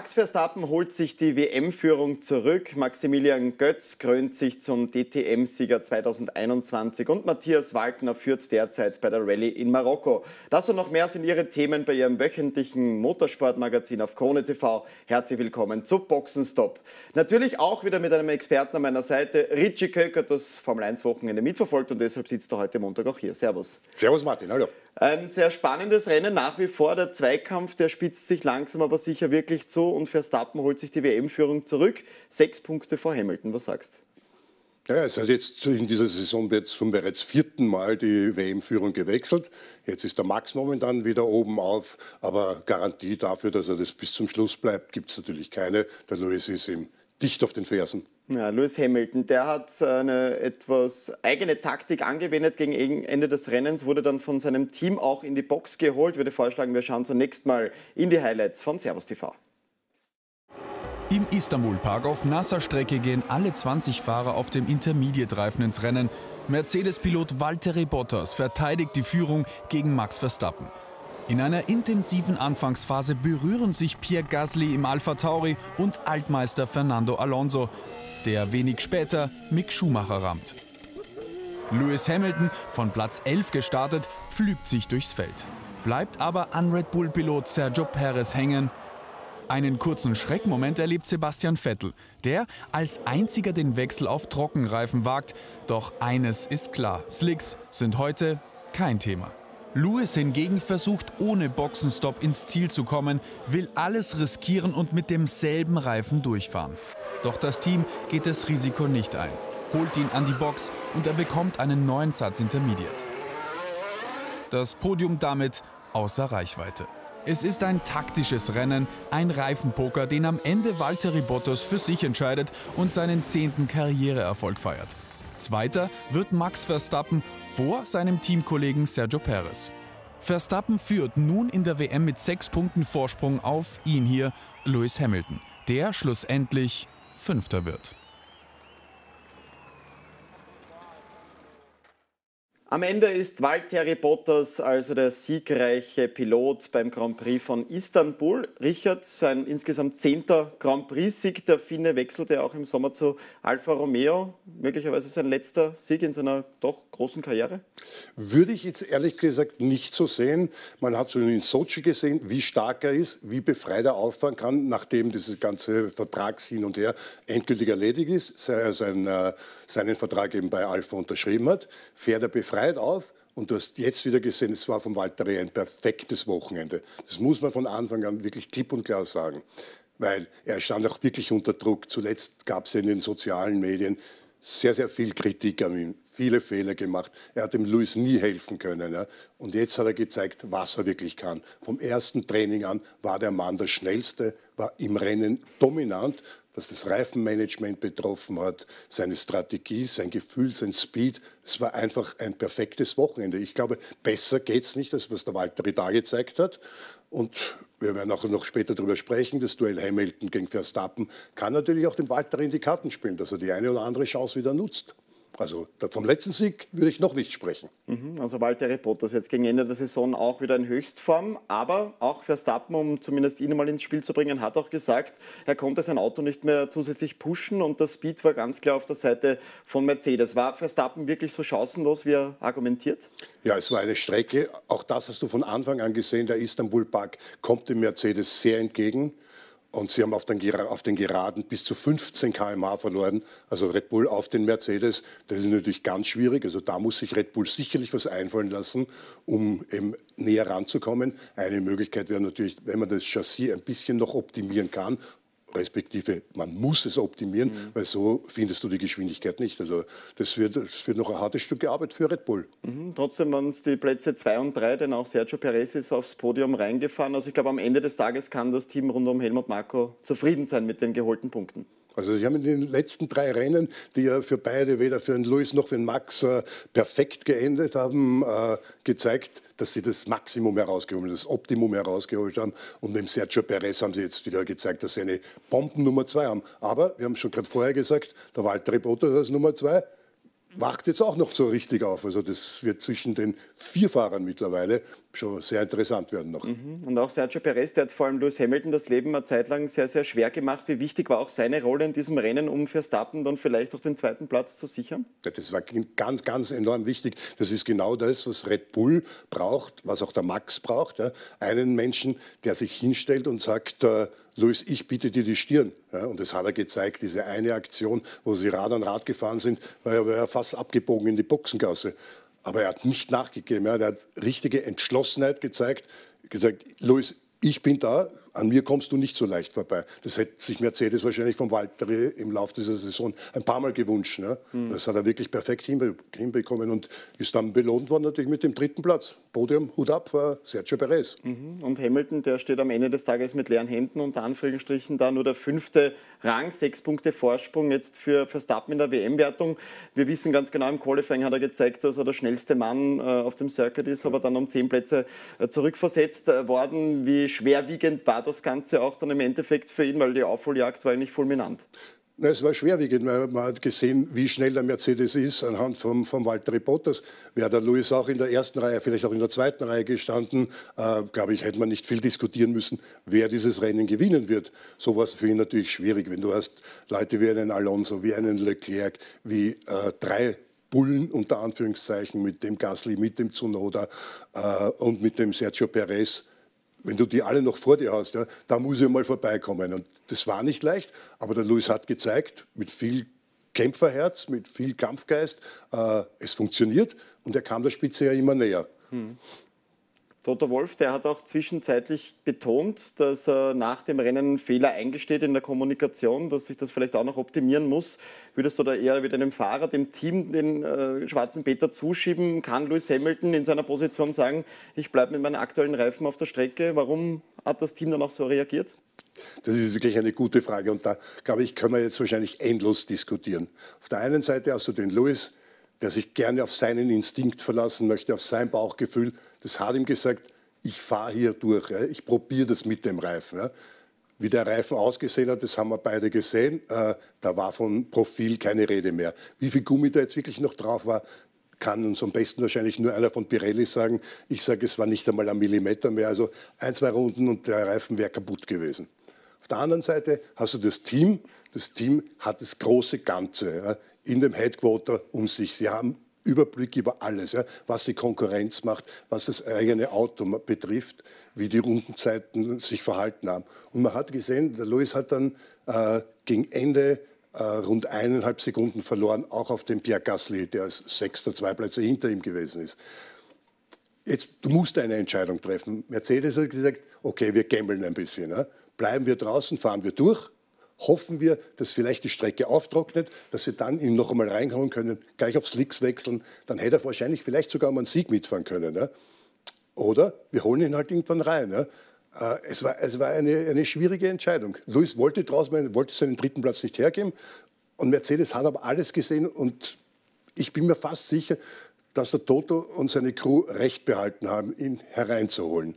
Max Verstappen holt sich die WM-Führung zurück, Maximilian Götz krönt sich zum DTM-Sieger 2021 und Matthias Wagner führt derzeit bei der Rallye in Marokko. Das und noch mehr sind Ihre Themen bei Ihrem wöchentlichen Motorsportmagazin auf Krone TV. Herzlich willkommen zu Boxenstopp. Natürlich auch wieder mit einem Experten an meiner Seite. Richie Köck hat das Formel 1-Wochenende mitverfolgt und deshalb sitzt er heute Montag auch hier. Servus. Servus Martin, hallo. Ein sehr spannendes Rennen nach wie vor. Der Zweikampf, der spitzt sich langsam aber sicher wirklich zu und Verstappen holt sich die WM-Führung zurück. Sechs Punkte vor Hamilton, was sagst du? ja, es hat jetzt in dieser Saison jetzt zum bereits vierten Mal die WM-Führung gewechselt. Jetzt ist der Max momentan wieder oben auf, aber Garantie dafür, dass er das bis zum Schluss bleibt, gibt es natürlich keine. Der Luis ist im dicht auf den Fersen. Ja, Lewis Hamilton, der hat eine etwas eigene Taktik angewendet. Gegen Ende des Rennens wurde dann von seinem Team auch in die Box geholt. Ich würde vorschlagen, wir schauen zunächst mal in die Highlights von Servus TV. Im Istanbul Park auf NASA-Strecke gehen alle 20 Fahrer auf dem Intermediate-Reifen ins Rennen. Mercedes-Pilot Valtteri Bottas verteidigt die Führung gegen Max Verstappen. In einer intensiven Anfangsphase berühren sich Pierre Gasly im Alpha Tauri und Altmeister Fernando Alonso, der wenig später Mick Schumacher rammt. Lewis Hamilton, von Platz 11 gestartet, pflügt sich durchs Feld, bleibt aber an Red Bull-Pilot Sergio Perez hängen. Einen kurzen Schreckmoment erlebt Sebastian Vettel, der als einziger den Wechsel auf Trockenreifen wagt. Doch eines ist klar, Slicks sind heute kein Thema. Lewis hingegen versucht ohne Boxenstopp ins Ziel zu kommen, will alles riskieren und mit demselben Reifen durchfahren. Doch das Team geht das Risiko nicht ein, holt ihn an die Box und er bekommt einen neuen Satz Intermediate. Das Podium damit außer Reichweite. Es ist ein taktisches Rennen, ein Reifenpoker, den am Ende Valtteri Bottas für sich entscheidet und seinen zehnten Karriereerfolg feiert. Zweiter wird Max Verstappen vor seinem Teamkollegen Sergio Perez. Verstappen führt nun in der WM mit sechs Punkten Vorsprung auf ihn hier, Lewis Hamilton, der schlussendlich Fünfter wird. Am Ende ist Valtteri Bottas also der siegreiche Pilot beim Grand Prix von Istanbul. Richard, sein insgesamt zehnter Grand Prix-Sieg. Der Finne wechselte auch im Sommer zu Alfa Romeo. Möglicherweise sein letzter Sieg in seiner doch großen Karriere? Würde ich jetzt ehrlich gesagt nicht so sehen. Man hat schon in Sochi gesehen, wie stark er ist, wie befreit er auffahren kann, nachdem dieses ganze Vertrags hin und her endgültig erledigt ist. Sein, äh, seinen Vertrag eben bei Alpha unterschrieben hat, fährt er befreit auf. Und du hast jetzt wieder gesehen, es war von Walter Reh ein perfektes Wochenende. Das muss man von Anfang an wirklich klipp und klar sagen. Weil er stand auch wirklich unter Druck. Zuletzt gab es in den sozialen Medien sehr, sehr viel Kritik an ihm, viele Fehler gemacht. Er hat dem Luis nie helfen können. Ja? Und jetzt hat er gezeigt, was er wirklich kann. Vom ersten Training an war der Mann der Schnellste, war im Rennen dominant was das Reifenmanagement betroffen hat, seine Strategie, sein Gefühl, sein Speed. Es war einfach ein perfektes Wochenende. Ich glaube, besser geht es nicht, als was der Walter da gezeigt hat. Und wir werden auch noch später darüber sprechen, das Duell Hamilton gegen Verstappen kann natürlich auch dem Walter in die Karten spielen, dass er die eine oder andere Chance wieder nutzt. Also vom letzten Sieg würde ich noch nicht sprechen. Mhm, also Walter Repotas jetzt gegen Ende der Saison auch wieder in Höchstform. Aber auch Verstappen, um zumindest ihn mal ins Spiel zu bringen, hat auch gesagt, er konnte sein Auto nicht mehr zusätzlich pushen und das Speed war ganz klar auf der Seite von Mercedes. War Verstappen wirklich so chancenlos, wie er argumentiert? Ja, es war eine Strecke. Auch das hast du von Anfang an gesehen. Der Istanbul Park kommt dem Mercedes sehr entgegen. Und sie haben auf den, auf den Geraden bis zu 15 km/h verloren. Also Red Bull auf den Mercedes, das ist natürlich ganz schwierig. Also da muss sich Red Bull sicherlich was einfallen lassen, um eben näher ranzukommen. Eine Möglichkeit wäre natürlich, wenn man das Chassis ein bisschen noch optimieren kann, respektive man muss es optimieren, mhm. weil so findest du die Geschwindigkeit nicht. Also das wird, das wird noch ein hartes Stück Arbeit für Red Bull. Mhm. Trotzdem waren es die Plätze 2 und 3, denn auch Sergio Perez ist aufs Podium reingefahren. Also ich glaube, am Ende des Tages kann das Team rund um Helmut Marko zufrieden sein mit den geholten Punkten. Also sie haben in den letzten drei Rennen, die ja für beide, weder für den Luis noch für den Max, äh, perfekt geendet haben, äh, gezeigt, dass sie das Maximum herausgeholt haben, das Optimum herausgeholt haben. Und mit dem Sergio Perez haben sie jetzt wieder gezeigt, dass sie eine Bomben Nummer zwei haben. Aber, wir haben es schon gerade vorher gesagt, der Walter Bottas als Nummer zwei wacht jetzt auch noch so richtig auf. Also das wird zwischen den vier Fahrern mittlerweile schon sehr interessant werden noch. Mhm. Und auch Sergio Perez, der hat vor allem Lewis Hamilton das Leben eine Zeit lang sehr, sehr schwer gemacht. Wie wichtig war auch seine Rolle in diesem Rennen, um Verstappen dann vielleicht auch den zweiten Platz zu sichern? Ja, das war ganz, ganz enorm wichtig. Das ist genau das, was Red Bull braucht, was auch der Max braucht. Ja. Einen Menschen, der sich hinstellt und sagt, äh, Luis, ich biete dir die Stirn. Ja, und das hat er gezeigt, diese eine Aktion, wo sie Rad an Rad gefahren sind, war ja fast abgebogen in die Boxengasse. Aber er hat nicht nachgegeben. Er hat richtige Entschlossenheit gezeigt, gesagt, Luis, ich bin da, an mir kommst du nicht so leicht vorbei. Das hätte sich Mercedes wahrscheinlich vom Walter im Laufe dieser Saison ein paar Mal gewünscht. Ne? Mhm. Das hat er wirklich perfekt hinbekommen und ist dann belohnt worden natürlich mit dem dritten Platz. Podium, Hut ab für Sergio Perez. Mhm. Und Hamilton, der steht am Ende des Tages mit leeren Händen, und Anführungsstrichen da nur der fünfte Rang, sechs Punkte Vorsprung jetzt für Verstappen in der WM-Wertung. Wir wissen ganz genau, im Qualifying hat er gezeigt, dass er der schnellste Mann äh, auf dem Circuit ist, aber dann um zehn Plätze äh, zurückversetzt äh, worden. Wie schwerwiegend war das? das Ganze auch dann im Endeffekt für ihn, weil die Aufholjagd war eigentlich fulminant? Na, es war schwerwiegend. Man hat gesehen, wie schnell der Mercedes ist, anhand von vom Walter Bottas. Wäre der Lewis auch in der ersten Reihe, vielleicht auch in der zweiten Reihe gestanden, äh, glaube ich, hätte man nicht viel diskutieren müssen, wer dieses Rennen gewinnen wird. So war es für ihn natürlich schwierig, wenn du hast Leute wie einen Alonso, wie einen Leclerc, wie äh, drei Bullen unter Anführungszeichen mit dem Gasly, mit dem Zunoda äh, und mit dem Sergio Perez wenn du die alle noch vor dir hast, ja, da muss ich mal vorbeikommen. Und das war nicht leicht, aber der Luis hat gezeigt, mit viel Kämpferherz, mit viel Kampfgeist, äh, es funktioniert und er kam der Spitze ja immer näher. Hm. Toto Wolf, der hat auch zwischenzeitlich betont, dass er nach dem Rennen Fehler eingesteht in der Kommunikation, dass sich das vielleicht auch noch optimieren muss. Würdest du da eher wieder einem Fahrer, dem Team, den äh, schwarzen Peter zuschieben? Kann Lewis Hamilton in seiner Position sagen, ich bleibe mit meinen aktuellen Reifen auf der Strecke? Warum hat das Team dann auch so reagiert? Das ist wirklich eine gute Frage und da, glaube ich, können wir jetzt wahrscheinlich endlos diskutieren. Auf der einen Seite hast du den Lewis, der sich gerne auf seinen Instinkt verlassen möchte, auf sein Bauchgefühl, das hat ihm gesagt, ich fahre hier durch, ich probiere das mit dem Reifen. Wie der Reifen ausgesehen hat, das haben wir beide gesehen, äh, da war von Profil keine Rede mehr. Wie viel Gummi da jetzt wirklich noch drauf war, kann uns am besten wahrscheinlich nur einer von Pirelli sagen. Ich sage, es war nicht einmal ein Millimeter mehr, also ein, zwei Runden und der Reifen wäre kaputt gewesen. Auf der anderen Seite hast du das Team. Das Team hat das große Ganze in dem Headquarter um sich. Sie haben Überblick über alles, ja, was die Konkurrenz macht, was das eigene Auto betrifft, wie die Rundenzeiten sich verhalten haben. Und man hat gesehen, der Lewis hat dann äh, gegen Ende äh, rund eineinhalb Sekunden verloren, auch auf den Pierre Gasly, der als Sechster zwei Plätze hinter ihm gewesen ist. Jetzt, du musst eine Entscheidung treffen. Mercedes hat gesagt, okay, wir gambeln ein bisschen. Ja. Bleiben wir draußen, fahren wir durch hoffen wir, dass vielleicht die Strecke auftrocknet, dass wir dann ihn noch einmal reinhauen können, gleich auf Slicks wechseln. Dann hätte er wahrscheinlich vielleicht sogar um einen Sieg mitfahren können. Ne? Oder wir holen ihn halt irgendwann rein. Ne? Äh, es war, es war eine, eine schwierige Entscheidung. Luis wollte draußen, wollte seinen dritten Platz nicht hergeben. Und Mercedes hat aber alles gesehen. Und ich bin mir fast sicher, dass der Toto und seine Crew recht behalten haben, ihn hereinzuholen.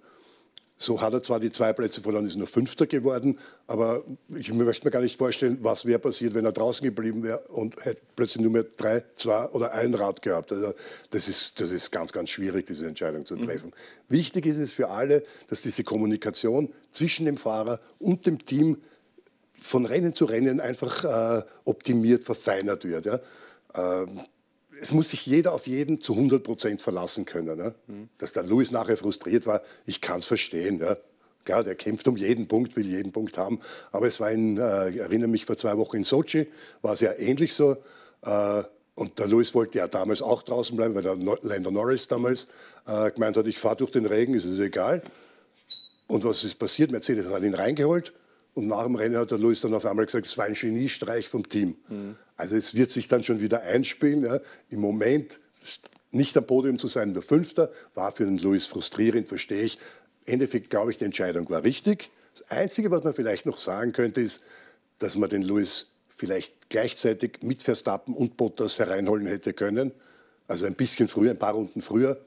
So hat er zwar die zwei Plätze verloren, ist nur Fünfter geworden, aber ich möchte mir gar nicht vorstellen, was wäre passiert, wenn er draußen geblieben wäre und hätte plötzlich nur mehr drei, zwei oder ein Rad gehabt. Also das, ist, das ist ganz, ganz schwierig, diese Entscheidung zu mhm. treffen. Mhm. Wichtig ist es für alle, dass diese Kommunikation zwischen dem Fahrer und dem Team von Rennen zu Rennen einfach äh, optimiert, verfeinert wird. Ja? Ähm, es muss sich jeder auf jeden zu 100 Prozent verlassen können. Ne? Mhm. Dass der Louis nachher frustriert war, ich kann es verstehen. Ne? Klar, der kämpft um jeden Punkt, will jeden Punkt haben. Aber es war ein, äh, ich erinnere mich, vor zwei Wochen in Sochi war es ja ähnlich so. Äh, und der Louis wollte ja damals auch draußen bleiben, weil der no Lander Norris damals äh, gemeint hat, ich fahre durch den Regen, ist es egal. Und was ist passiert? Mercedes hat ihn reingeholt. Und nach dem Rennen hat der Louis dann auf einmal gesagt, es war ein Geniestreich vom Team. Mhm. Also es wird sich dann schon wieder einspielen. Ja. Im Moment nicht am Podium zu sein, nur Fünfter, war für den Luis frustrierend, verstehe ich. Im Endeffekt glaube ich, die Entscheidung war richtig. Das Einzige, was man vielleicht noch sagen könnte, ist, dass man den Luis vielleicht gleichzeitig mit Verstappen und Bottas hereinholen hätte können. Also ein bisschen früher, ein paar Runden früher.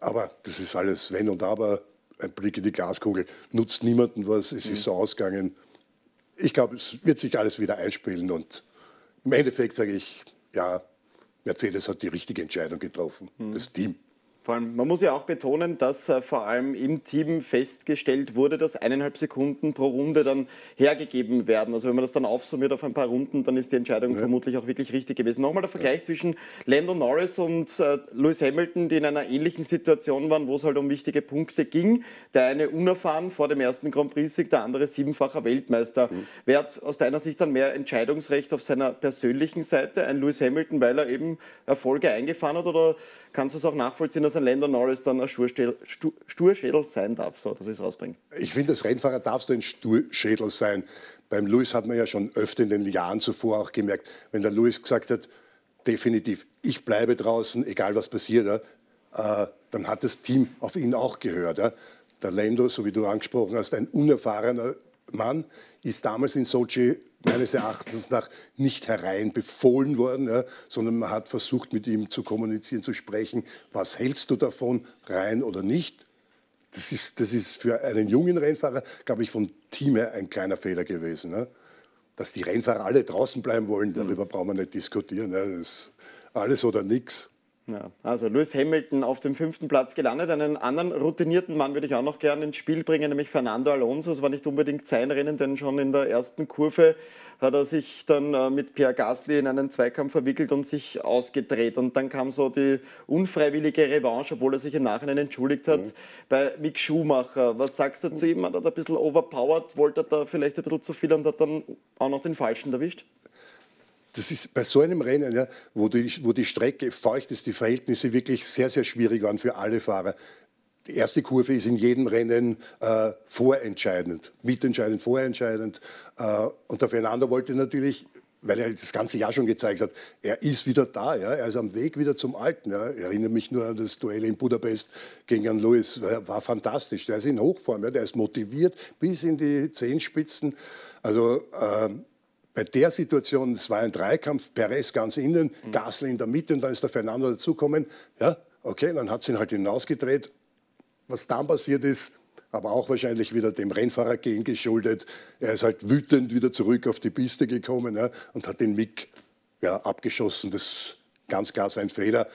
Aber das ist alles Wenn und Aber. Ein Blick in die Glaskugel nutzt niemandem was. Es mhm. ist so ausgegangen. Ich glaube, es wird sich alles wieder einspielen und im Endeffekt sage ich, ja, Mercedes hat die richtige Entscheidung getroffen, mhm. das Team. Vor allem, man muss ja auch betonen, dass äh, vor allem im Team festgestellt wurde, dass eineinhalb Sekunden pro Runde dann hergegeben werden. Also wenn man das dann aufsummiert auf ein paar Runden, dann ist die Entscheidung ja. vermutlich auch wirklich richtig gewesen. Nochmal der Vergleich ja. zwischen Lando Norris und äh, Lewis Hamilton, die in einer ähnlichen Situation waren, wo es halt um wichtige Punkte ging. Der eine unerfahren vor dem ersten Grand Prix-Sieg, der andere siebenfacher Weltmeister. Mhm. Wer hat aus deiner Sicht dann mehr Entscheidungsrecht auf seiner persönlichen Seite? Ein Lewis Hamilton, weil er eben Erfolge eingefahren hat? Oder kannst du es auch nachvollziehen, dass er ganzen Ländern alles dann ein Sturschädel, Sturschädel sein darf, so dass ich es rausbringe. Ich finde, als Rennfahrer darfst du ein Sturschädel sein. Beim Lewis hat man ja schon öfter in den Jahren zuvor auch gemerkt, wenn der Lewis gesagt hat, definitiv, ich bleibe draußen, egal was passiert, äh, dann hat das Team auf ihn auch gehört. Äh. Der Lando, so wie du angesprochen hast, ein unerfahrener Mann, ist damals in Sochi meines Erachtens nach nicht herein befohlen worden, ja, sondern man hat versucht, mit ihm zu kommunizieren, zu sprechen. Was hältst du davon, rein oder nicht? Das ist, das ist für einen jungen Rennfahrer, glaube ich, vom Team her ein kleiner Fehler gewesen. Ja. Dass die Rennfahrer alle draußen bleiben wollen, darüber mhm. brauchen wir nicht diskutieren. Ja. alles oder nichts. Ja, also Lewis Hamilton auf dem fünften Platz gelandet. Einen anderen routinierten Mann würde ich auch noch gerne ins Spiel bringen, nämlich Fernando Alonso. Es war nicht unbedingt sein Rennen, denn schon in der ersten Kurve hat er sich dann äh, mit Pierre Gasly in einen Zweikampf verwickelt und sich ausgedreht. Und dann kam so die unfreiwillige Revanche, obwohl er sich im Nachhinein entschuldigt hat, mhm. bei Mick Schumacher. Was sagst du zu ihm? Hat er da ein bisschen overpowered? Wollte er da vielleicht ein bisschen zu viel und hat dann auch noch den Falschen erwischt? das ist bei so einem Rennen, ja, wo, die, wo die Strecke feucht ist, die Verhältnisse wirklich sehr, sehr schwierig waren für alle Fahrer. Die erste Kurve ist in jedem Rennen äh, vorentscheidend, mitentscheidend, vorentscheidend. Äh, und der Fernando wollte natürlich weil er das ganze Jahr schon gezeigt hat, er ist wieder da, ja? er ist am Weg wieder zum Alten. Ja? Ich erinnere mich nur an das Duell in Budapest gegen Jan Lewis, er war fantastisch, der ist in Hochform, ja? der ist motiviert bis in die Zehenspitzen. Also ähm, bei der Situation, es war ein Dreikampf, Perez ganz innen, mhm. Gasly in der Mitte und dann ist der Fernando dazukommen. Ja, okay, dann hat sie ihn halt hinausgedreht. Was dann passiert ist, aber auch wahrscheinlich wieder dem Rennfahrergehen geschuldet. Er ist halt wütend wieder zurück auf die Piste gekommen ja, und hat den Mick ja, abgeschossen. Das ist ganz klar sein Fehler.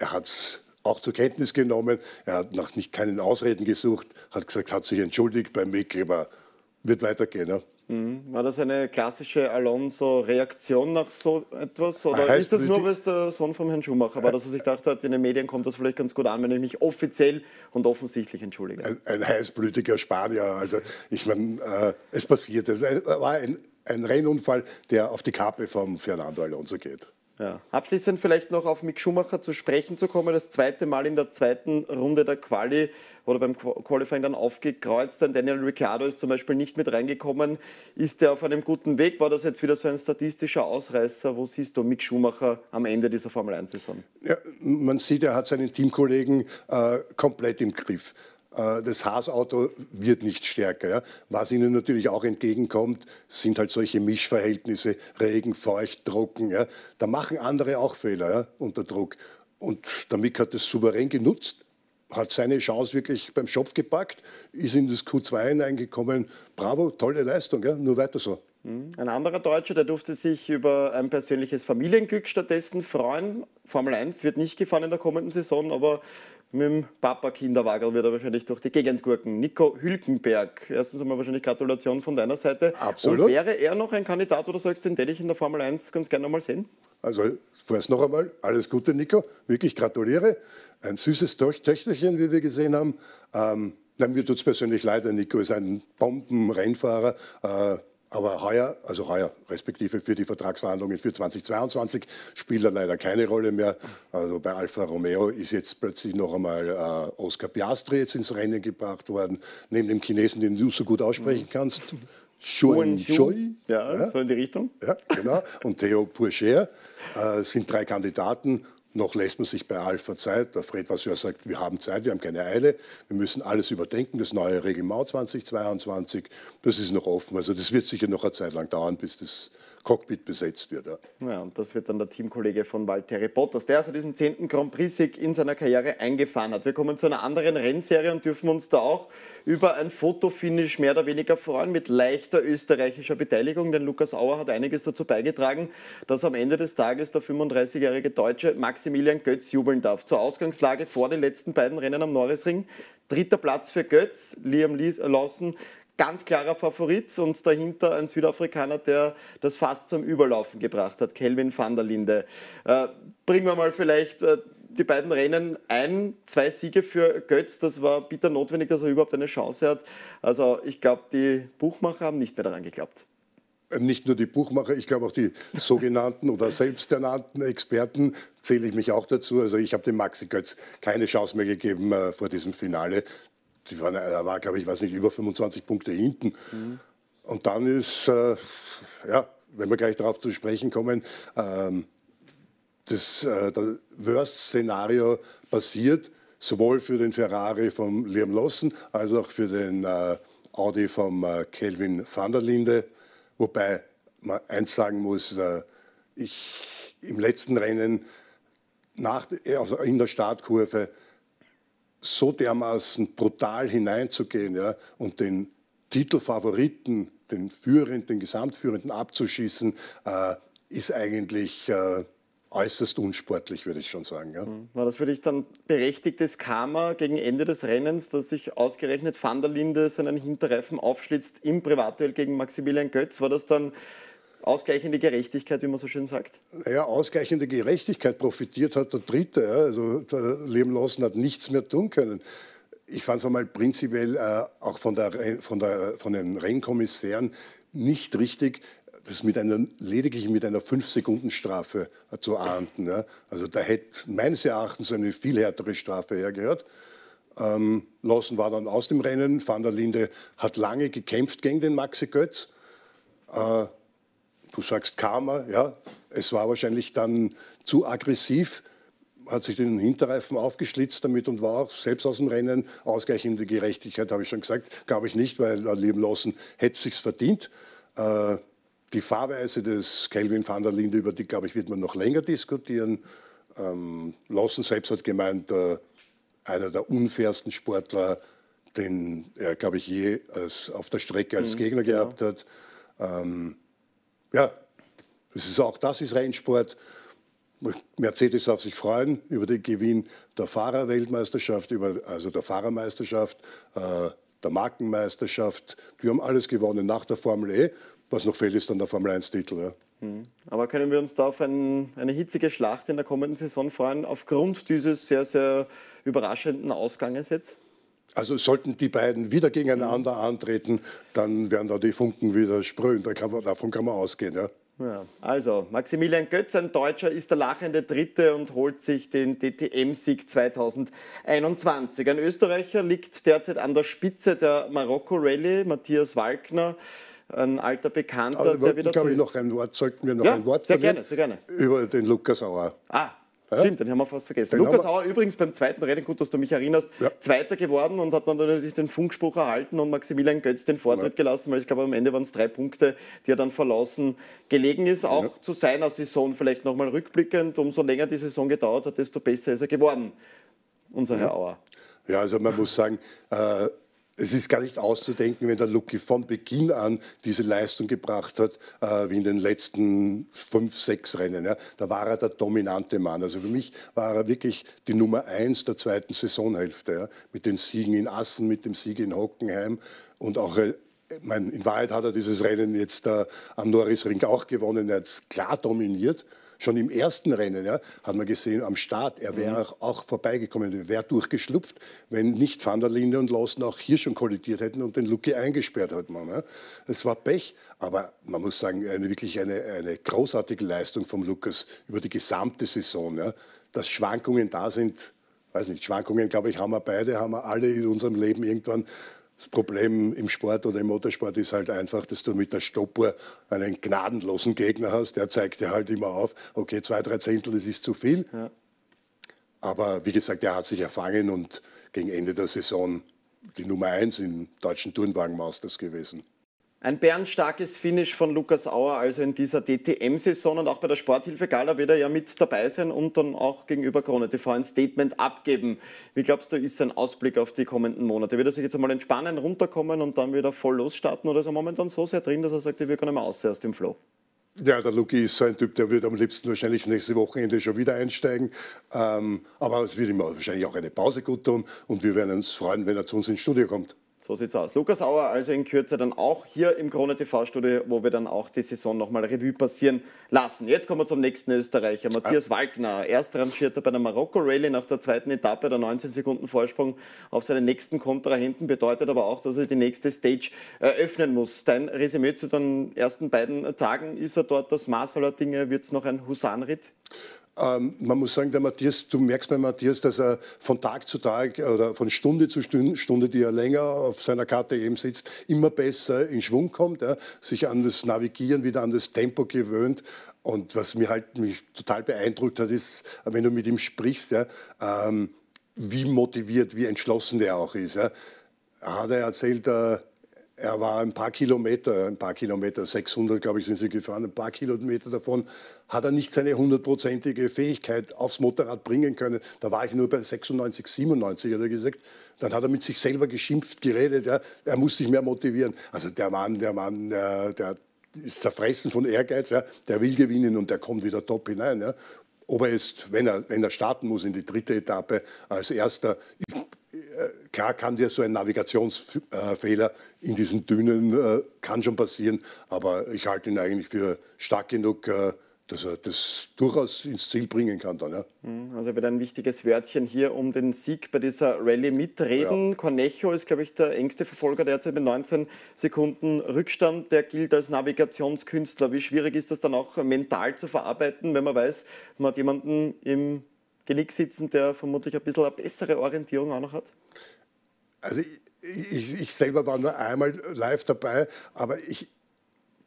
Er hat es auch zur Kenntnis genommen. Er hat nach nicht keinen Ausreden gesucht, hat gesagt, hat sich entschuldigt beim Mick, aber wird weitergehen. Ja. Mhm. War das eine klassische Alonso-Reaktion nach so etwas? Oder heißt ist das nur, weil es der Sohn von Herrn Schumacher war, dass er sich dachte, in den Medien kommt das vielleicht ganz gut an, wenn ich mich offiziell und offensichtlich entschuldige? Ein, ein heißblütiger Spanier. Also, ich meine, äh, es passiert. Es war ein, ein Rennunfall, der auf die Kappe von Fernando Alonso geht. Ja. Abschließend vielleicht noch auf Mick Schumacher zu sprechen zu kommen. Das zweite Mal in der zweiten Runde der Quali oder beim Qualifying dann aufgekreuzt. Dann Daniel Ricciardo ist zum Beispiel nicht mit reingekommen. Ist er auf einem guten Weg? War das jetzt wieder so ein statistischer Ausreißer? Wo siehst du Mick Schumacher am Ende dieser Formel 1-Saison? Ja, man sieht, er hat seinen Teamkollegen äh, komplett im Griff. Äh, das Haas-Auto wird nicht stärker. Ja. Was ihnen natürlich auch entgegenkommt, sind halt solche Mischverhältnisse, Regen, Feucht, Trocken. Ja. Da machen andere auch Fehler ja, unter Druck. Und der Mick hat das souverän genutzt, hat seine Chance wirklich beim Schopf gepackt, ist in das Q2 hineingekommen. Bravo, tolle Leistung, nur weiter so. Ein anderer Deutscher, der durfte sich über ein persönliches Familienglück stattdessen freuen. Formel 1 wird nicht gefahren in der kommenden Saison, aber mit dem Papa-Kinderwagel wird er wahrscheinlich durch die Gegend gurken. Nico Hülkenberg, erstens einmal wahrscheinlich Gratulation von deiner Seite. Absolut. Und wäre er noch ein Kandidat, wo du sagst, den hätte ich in der Formel 1 ganz gerne nochmal sehen? Also, vorerst noch einmal, alles Gute, Nico. Wirklich gratuliere. Ein süßes Töchterchen, wie wir gesehen haben. Ähm, nein, mir tut es persönlich leid, Nico ist ein Bombenrennfahrer. Äh, aber heuer, also heuer, respektive für die Vertragsverhandlungen für 2022, spielt er leider keine Rolle mehr. Also bei Alfa Romeo ist jetzt plötzlich noch einmal äh, Oscar Piastri jetzt ins Rennen gebracht worden, neben dem Chinesen, den du so gut aussprechen kannst. Schuan Shui. Ja, ja, so in die Richtung. Ja, genau. Und Theo Pourcher äh, sind drei Kandidaten. Noch lässt man sich bei Alpha Zeit. Der Fred Vasseur sagt, wir haben Zeit, wir haben keine Eile, wir müssen alles überdenken. Das neue Reglement 2022, das ist noch offen. Also das wird sicher noch eine Zeit lang dauern, bis das Cockpit besetzt wird. Ja. ja und das wird dann der Teamkollege von Valtteri Bottas, der also diesen 10. Grand Prix-Sieg in seiner Karriere eingefahren hat. Wir kommen zu einer anderen Rennserie und dürfen uns da auch über ein Fotofinish mehr oder weniger freuen mit leichter österreichischer Beteiligung, denn Lukas Auer hat einiges dazu beigetragen, dass am Ende des Tages der 35-jährige Deutsche Maximilian Götz jubeln darf. Zur Ausgangslage vor den letzten beiden Rennen am Norrisring. Dritter Platz für Götz, Liam äh, Lawson ganz klarer Favorit und dahinter ein Südafrikaner, der das fast zum Überlaufen gebracht hat, Kelvin van der Linde. Äh, bringen wir mal vielleicht äh, die beiden Rennen ein, zwei Siege für Götz, das war bitter notwendig, dass er überhaupt eine Chance hat. Also ich glaube, die Buchmacher haben nicht mehr daran geglaubt ähm, nicht nur die Buchmacher, ich glaube auch die sogenannten oder selbsternannten Experten zähle ich mich auch dazu. Also ich habe dem Maxi Götz keine Chance mehr gegeben äh, vor diesem Finale. Sie waren, äh, er war, glaube ich, weiß nicht, über 25 Punkte hinten. Mhm. Und dann ist, äh, ja, wenn wir gleich darauf zu sprechen kommen, ähm, das, äh, Worst-Szenario passiert, sowohl für den Ferrari von Liam Lawson als auch für den äh, Audi von äh, Kelvin van der Linde. Wobei man eins sagen muss, äh, ich im letzten Rennen nach, also in der Startkurve so dermaßen brutal hineinzugehen ja, und den Titelfavoriten, den Führenden, den Gesamtführenden abzuschießen, äh, ist eigentlich äh, äußerst unsportlich, würde ich schon sagen. Ja. War hm. das für dich dann berechtigtes Karma gegen Ende des Rennens, dass sich ausgerechnet Van der Linde seinen Hinterreifen aufschlitzt im Privatduell gegen Maximilian Götz? War das dann Ausgleichende Gerechtigkeit, wie man so schön sagt? Naja, ausgleichende Gerechtigkeit profitiert hat der Dritte. Ja. Also der Leben lassen hat nichts mehr tun können. Ich fand es einmal prinzipiell äh, auch von, der, von, der, von den Rennkommissären nicht richtig, das mit einer, lediglich mit einer 5-Sekunden-Strafe zu ahnden. Ja. Also da hätte meines Erachtens eine viel härtere Strafe hergehört. Ähm, Lawson war dann aus dem Rennen. Van der Linde hat lange gekämpft gegen den Maxi Götz. Äh, du sagst Karma, ja, es war wahrscheinlich dann zu aggressiv, hat sich den Hinterreifen aufgeschlitzt damit und war auch selbst aus dem Rennen. Ausgleich in Ausgleichende Gerechtigkeit habe ich schon gesagt, glaube ich nicht, weil der äh, Liam Lawson hätte es sich verdient. Äh, die Fahrweise des Kelvin van der Linde, über die, glaube ich, wird man noch länger diskutieren. Ähm, Lawson selbst hat gemeint, äh, einer der unfairsten Sportler, den er, glaube ich, je als, auf der Strecke als mhm, Gegner gehabt genau. hat. Ähm, ja, das ist, auch das ist Rennsport. Mercedes darf sich freuen über den Gewinn der Fahrerweltmeisterschaft, über, also der Fahrermeisterschaft, äh, der Markenmeisterschaft. Wir haben alles gewonnen nach der Formel E. Was noch fehlt, ist dann der Formel 1-Titel. Ja. Hm. Aber können wir uns da auf ein, eine hitzige Schlacht in der kommenden Saison freuen, aufgrund dieses sehr, sehr überraschenden Ausganges jetzt? Also sollten die beiden wieder gegeneinander antreten, dann werden da die Funken wieder sprühen. Da kann man, davon kann man ausgehen. Ja? Ja, also, Maximilian Götz, ein Deutscher, ist der lachende Dritte und holt sich den DTM-Sieg 2021. Ein Österreicher liegt derzeit an der Spitze der Marokko-Rallye, Matthias Walkner ein alter Bekannter, Aber, der wieder glaube ich, noch ein Wort, sollten wir noch ja, ein Wort sehr gerne, sehr gerne. über den Lukas Auer. Ah, Stimmt, den haben wir fast vergessen. Den Lukas Auer übrigens beim zweiten Rennen, gut, dass du mich erinnerst, ja. Zweiter geworden und hat dann natürlich den Funkspruch erhalten und Maximilian Götz den Vortritt ja. gelassen, weil ich glaube, am Ende waren es drei Punkte, die er dann verlassen gelegen ist. Auch ja. zu seiner Saison vielleicht nochmal rückblickend, umso länger die Saison gedauert hat, desto besser ist er geworden, unser Herr Auer. Ja, also man muss sagen, äh, es ist gar nicht auszudenken, wenn der Lucky von Beginn an diese Leistung gebracht hat, äh, wie in den letzten fünf, sechs Rennen. Ja. Da war er der dominante Mann. Also für mich war er wirklich die Nummer eins der zweiten Saisonhälfte. Ja. Mit den Siegen in Assen, mit dem Sieg in Hockenheim und auch äh, meine, in Wahrheit hat er dieses Rennen jetzt äh, am Norrisring auch gewonnen. Er hat es klar dominiert. Schon im ersten Rennen ja, hat man gesehen, am Start, er wäre mhm. auch vorbeigekommen, er wäre durchgeschlupft, wenn nicht Van der Linde und Lawson auch hier schon kollidiert hätten und den Lucky eingesperrt hätten. Ja. Es war Pech, aber man muss sagen, eine, wirklich eine, eine großartige Leistung vom Lukas über die gesamte Saison. Ja. Dass Schwankungen da sind, weiß nicht, Schwankungen, glaube ich, haben wir beide, haben wir alle in unserem Leben irgendwann. Das Problem im Sport oder im Motorsport ist halt einfach, dass du mit der Stoppuhr einen gnadenlosen Gegner hast. Der zeigt dir halt immer auf, okay, zwei, drei Zehntel, das ist zu viel. Ja. Aber wie gesagt, er hat sich erfangen und gegen Ende der Saison die Nummer eins im deutschen Turnwagen-Masters gewesen. Ein bärenstarkes Finish von Lukas Auer also in dieser DTM-Saison und auch bei der Sporthilfe Gala wird er ja mit dabei sein und dann auch gegenüber Krone TV ein Statement abgeben. Wie glaubst du, ist sein Ausblick auf die kommenden Monate? Wird er sich jetzt einmal entspannen, runterkommen und dann wieder voll losstarten oder ist er momentan so sehr drin, dass er sagt, wir können gar nicht mehr aussehen aus dem Flow? Ja, der Luki ist so ein Typ, der wird am liebsten wahrscheinlich nächste Wochenende schon wieder einsteigen. Ähm, aber es wird ihm wahrscheinlich auch eine Pause gut tun und wir werden uns freuen, wenn er zu uns ins Studio kommt. So sieht's aus. Lukas Auer also in Kürze dann auch hier im Krone TV Studio, wo wir dann auch die Saison nochmal Revue passieren lassen. Jetzt kommen wir zum nächsten Österreicher, Matthias ah. Wagner, rangierter bei der Marokko Rallye nach der zweiten Etappe, der 19 Sekunden Vorsprung auf seinen nächsten Kontrahenten, bedeutet aber auch, dass er die nächste Stage eröffnen muss. Dein Resümee zu den ersten beiden Tagen, ist er dort das Maß aller Dinge, wird es noch ein Husanritt? Ähm, man muss sagen, der Matthias, du merkst bei Matthias, dass er von Tag zu Tag oder von Stunde zu Stunde, die er länger auf seiner Karte eben sitzt, immer besser in Schwung kommt, ja, sich an das Navigieren, wieder an das Tempo gewöhnt. Und was mir halt mich total beeindruckt hat, ist, wenn du mit ihm sprichst, ja, ähm, wie motiviert, wie entschlossen er auch ist. Ja. Hat er erzählt, äh, er war ein paar Kilometer, ein paar Kilometer, 600 glaube ich sind sie gefahren, ein paar Kilometer davon hat er nicht seine hundertprozentige Fähigkeit aufs Motorrad bringen können. Da war ich nur bei 96, 97, hat er gesagt. Dann hat er mit sich selber geschimpft, geredet, ja. er muss sich mehr motivieren. Also der Mann, der Mann, der, der ist zerfressen von Ehrgeiz, ja. der will gewinnen und der kommt wieder top hinein. Ja. Ob er jetzt, wenn er, wenn er starten muss in die dritte Etappe als Erster, äh, klar kann dir so ein Navigationsfehler in diesen Dünen, äh, kann schon passieren, aber ich halte ihn eigentlich für stark genug äh, dass er das durchaus ins Ziel bringen kann dann. Ja. Hm, also wird ein wichtiges Wörtchen hier um den Sieg bei dieser Rallye mitreden. Ja. Cornejo ist, glaube ich, der engste Verfolger derzeit mit 19 Sekunden Rückstand. Der gilt als Navigationskünstler. Wie schwierig ist das dann auch mental zu verarbeiten, wenn man weiß, man hat jemanden im Genick sitzen, der vermutlich ein bisschen eine bessere Orientierung auch noch hat? Also ich, ich, ich selber war nur einmal live dabei, aber ich,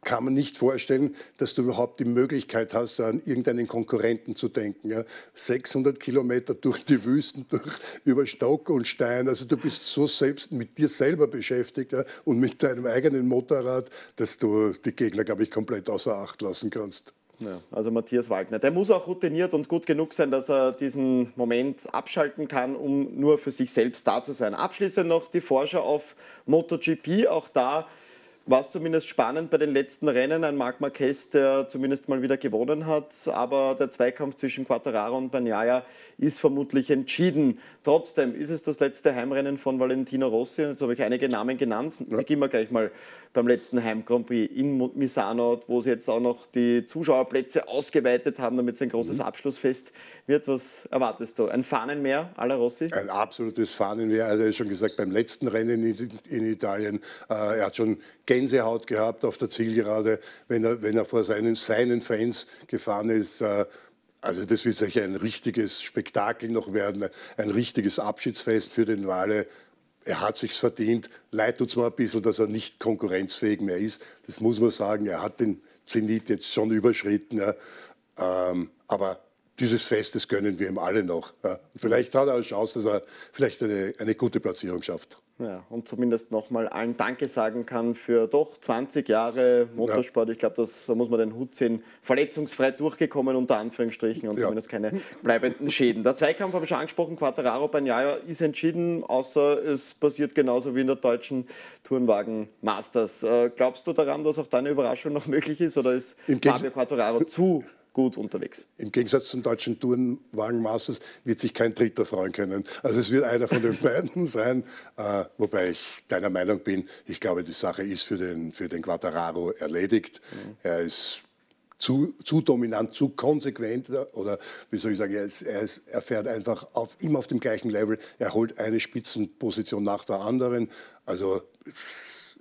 kann man nicht vorstellen, dass du überhaupt die Möglichkeit hast, an irgendeinen Konkurrenten zu denken. Ja. 600 Kilometer durch die Wüsten, durch, über Stock und Stein. Also du bist so selbst mit dir selber beschäftigt ja, und mit deinem eigenen Motorrad, dass du die Gegner, glaube ich, komplett außer Acht lassen kannst. Ja, also Matthias Wagner, der muss auch routiniert und gut genug sein, dass er diesen Moment abschalten kann, um nur für sich selbst da zu sein. Abschließend noch die Forscher auf MotoGP. Auch da war es zumindest spannend bei den letzten Rennen. Ein Marc Marquez, der zumindest mal wieder gewonnen hat. Aber der Zweikampf zwischen Quattararo und Banyaya ist vermutlich entschieden. Trotzdem ist es das letzte Heimrennen von Valentino Rossi. jetzt habe ich einige Namen genannt. Ja. Beginnen wir gleich mal beim letzten Heim Grand Prix in Misano, wo sie jetzt auch noch die Zuschauerplätze ausgeweitet haben, damit es ein großes mhm. Abschlussfest wird. Was erwartest du? Ein Fahnenmeer aller Rossi? Ein absolutes Fahnenmeer. Also er hat schon gesagt, beim letzten Rennen in, in Italien, äh, er hat schon Gänsehaut gehabt auf der Zielgerade, wenn er, wenn er vor seinen, seinen Fans gefahren ist. Äh, also das wird sicher ein richtiges Spektakel noch werden, ein richtiges Abschiedsfest für den Wale. Er hat sich's verdient. Leid tut's mir ein bisschen, dass er nicht konkurrenzfähig mehr ist. Das muss man sagen. Er hat den Zenit jetzt schon überschritten. Ja. Ähm, aber dieses Fest, das gönnen wir ihm alle noch. Ja. Vielleicht hat er eine Chance, dass er vielleicht eine, eine gute Platzierung schafft. Ja, und zumindest nochmal allen Danke sagen kann für doch 20 Jahre Motorsport. Ja. Ich glaube, da muss man den Hut ziehen. Verletzungsfrei durchgekommen, unter Anführungsstrichen, und ja. zumindest keine bleibenden Schäden. Der Zweikampf habe ich schon angesprochen. Quattararo Bagnaia ist entschieden, außer es passiert genauso wie in der deutschen Tourenwagen Masters. Äh, glaubst du daran, dass auch deine Überraschung noch möglich ist? Oder ist Fabio Quattararo zu gut unterwegs. Im Gegensatz zum deutschen Tourenwagenmasters wird sich kein Dritter freuen können. Also es wird einer von den beiden sein, äh, wobei ich deiner Meinung bin, ich glaube, die Sache ist für den, für den Quattararo erledigt. Mhm. Er ist zu, zu, dominant, zu konsequent äh, oder wie soll ich sagen, er, ist, er, ist, er fährt einfach auf, immer auf dem gleichen Level. Er holt eine Spitzenposition nach der anderen. Also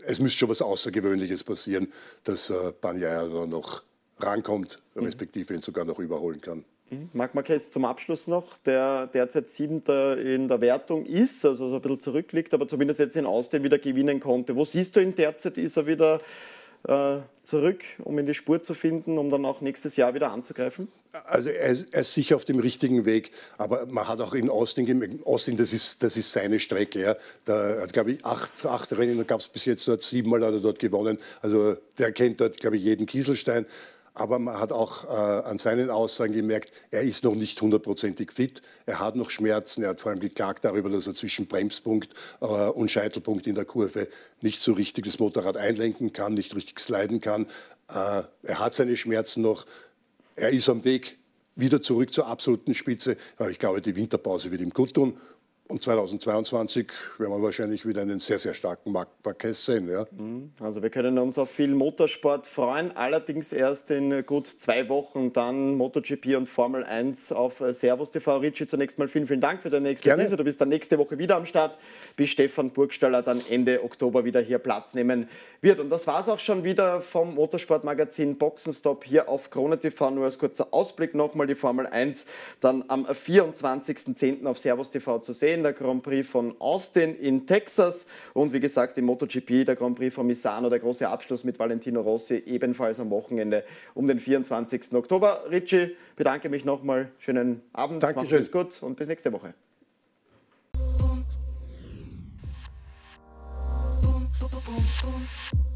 es müsste schon was Außergewöhnliches passieren, dass äh, Banyaya noch rankommt, mhm. respektive ihn sogar noch überholen kann. Mhm. Marc Marquez zum Abschluss noch, der derzeit Siebter in der Wertung ist, also so ein bisschen zurückliegt, aber zumindest jetzt in Austin wieder gewinnen konnte. Wo siehst du ihn derzeit? Ist er wieder äh, zurück, um in die Spur zu finden, um dann auch nächstes Jahr wieder anzugreifen? Also er ist, er ist sicher auf dem richtigen Weg, aber man hat auch in Austin gemerkt, Austin, das ist, das ist seine Strecke. Ja. Da hat, glaube ich, acht, acht Rennen, da gab es bis jetzt dort siebenmal hat er dort gewonnen. Also der kennt dort, glaube ich, jeden Kieselstein. Aber man hat auch äh, an seinen Aussagen gemerkt, er ist noch nicht hundertprozentig fit, er hat noch Schmerzen, er hat vor allem geklagt darüber, dass er zwischen Bremspunkt äh, und Scheitelpunkt in der Kurve nicht so richtig das Motorrad einlenken kann, nicht richtig sliden kann. Äh, er hat seine Schmerzen noch, er ist am Weg wieder zurück zur absoluten Spitze. Aber ich glaube, die Winterpause wird ihm gut tun und 2022 werden wir wahrscheinlich wieder einen sehr, sehr starken Marktparkess sehen. Ja. Mhm. Also wir können uns auf viel Motorsport freuen, allerdings erst in gut zwei Wochen dann MotoGP und Formel 1 auf äh, Servus TV. Ricci, zunächst mal vielen, vielen Dank für deine Expertise. Gerne. Du bist dann nächste Woche wieder am Start, bis Stefan Burgstaller dann Ende Oktober wieder hier Platz nehmen wird. Und das war es auch schon wieder vom Motorsportmagazin Boxenstopp hier auf Krone TV. Nur als kurzer Ausblick nochmal die Formel 1 dann am 24.10. auf Servus TV zu sehen der Grand Prix von Austin in Texas und wie gesagt im MotoGP der Grand Prix von Misano, der große Abschluss mit Valentino Rossi ebenfalls am Wochenende um den 24. Oktober. Ricci, bedanke mich nochmal. Schönen Abend. Dankeschön. Macht's gut und bis nächste Woche. Boom, boom, boom.